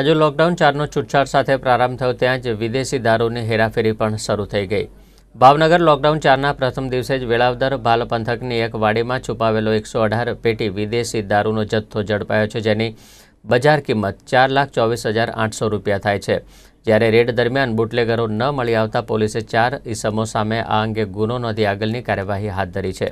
આજે લોકડાઉન ચારનો છૂટછાટ સાથે પ્રારંભ થયો ત્યાં જ વિદેશી દારૂની હેરાફેરી પણ શરૂ થઈ ગઈ ભાવનગર લોકડાઉન ચારના પ્રથમ દિવસે જ વેળાવદર ભાલ પંથકની એક વાડીમાં છુપાવેલો એકસો અઢાર પેટી વિદેશી દારૂનો જથ્થો ઝડપાયો છે જેની બજાર કિંમત ચાર લાખ ચોવીસ હજાર આઠસો રૂપિયા થાય છે જ્યારે રેડ દરમિયાન બુટલેગરો ન મળી આવતા પોલીસે ચાર ઇસમો સામે આ અંગે ગુનો નોંધી આગળની કાર્યવાહી હાથ ધરી છે